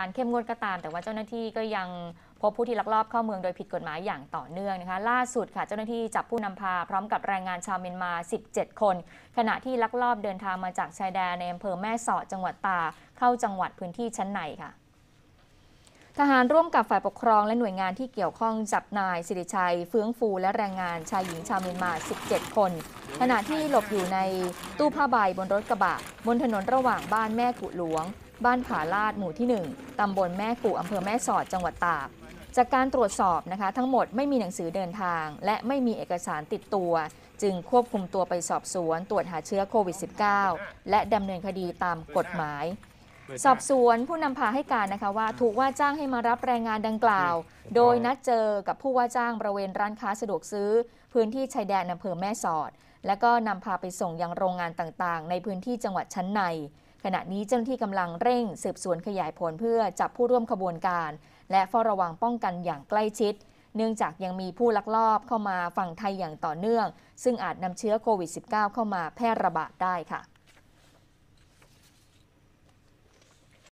การเข้มงวดก็ตามแต่ว่าเจ้าหน้าที่ก็ยังพบผู้ที่ลักลอบเข้าเมืองโดยผิดกฎหมายอย่างต่อเนื่องนะคะล่าสุดค่ะเจ้าหน้าที่จับผู้นำพา พร้อมกับแรงงานชาวเมียนมา 17 คน ขณะที่ลักลอบเดินทางมาจากชายแดนในอำเภอแม่สอดจังหวัดตาเข้าจังหวัดพื้นที่ชั้นในค่ะ ทหารร่วมกับฝ่ายปกครอง และหน่วยงานที่เกี่ยวข้องจับนายสิริชัย เฟื้องฟูและแรงงานชายหญิงชาวเมียนมา 17 คน ขณะที่หลบอยู่ในตู้ผ้าใบบนรถกระบะบนถนนระหว่างบ้านแม่ขุหลวงบ้านผาลาดหมู่ที่ 1ตำบลแม่กู่อำเภอแม่สอดจังหวัดตากจากการตรวจสอบนะคะ ทั้งหมดไม่มีหนังสือเดินทาง และไม่มีเอกสารติดตัว จึงควบคุมตัวไปสอบสวนตรวจหาเชื้อโควิด -19 และดำเนินคดีตามกฎหมาย สอบสวนผู้นำพาให้การนะคะว่าถูกว่าจ้างให้มารับแรงงานดังกล่าว โดยนัดเจอกับผู้ว่าจ้างบริเวณร้านค้าสะดวกซื้อ พื้นที่ชายแดนอำเภอแม่สอด และก็นำพาไปส่งยังโรงงานต่างๆ ในพื้นที่จังหวัดชั้นในขณะนี้เจ้าหน้าที่กำลังเร่งสืบสวนขยายผลเพื่อจับผู้ร่วมขบวนการ และเฝ้าระวังป้องกันอย่างใกล้ชิด เนื่องจากยังมีผู้ลักลอบเข้ามาฝั่งไทยอย่างต่อเนื่องซึ่งอาจนำเชื้อโควิด -19 เข้ามาแพร่ระบาดได้ค่ะ